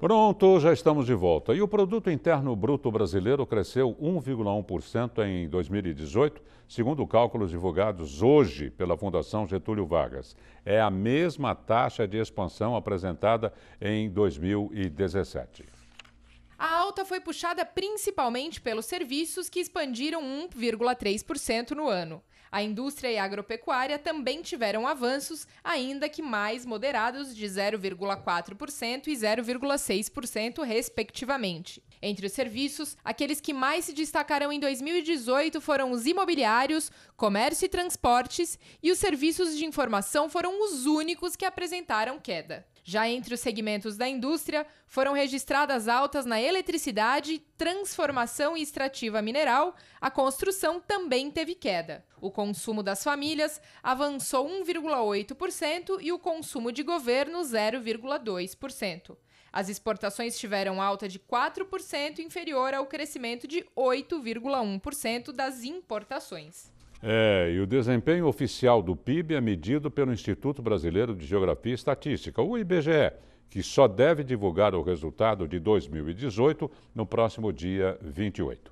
Pronto, já estamos de volta. E o Produto Interno Bruto Brasileiro cresceu 1,1% em 2018, segundo cálculos divulgados hoje pela Fundação Getúlio Vargas. É a mesma taxa de expansão apresentada em 2017 alta foi puxada principalmente pelos serviços que expandiram 1,3% no ano. A indústria e a agropecuária também tiveram avanços, ainda que mais moderados, de 0,4% e 0,6%, respectivamente. Entre os serviços, aqueles que mais se destacaram em 2018 foram os imobiliários, comércio e transportes, e os serviços de informação foram os únicos que apresentaram queda. Já entre os segmentos da indústria, foram registradas altas na eletricidade, transformação e extrativa mineral, a construção também teve queda. O consumo das famílias avançou 1,8% e o consumo de governo 0,2%. As exportações tiveram alta de 4%, inferior ao crescimento de 8,1% das importações. É, e o desempenho oficial do PIB é medido pelo Instituto Brasileiro de Geografia e Estatística, o IBGE, que só deve divulgar o resultado de 2018 no próximo dia 28.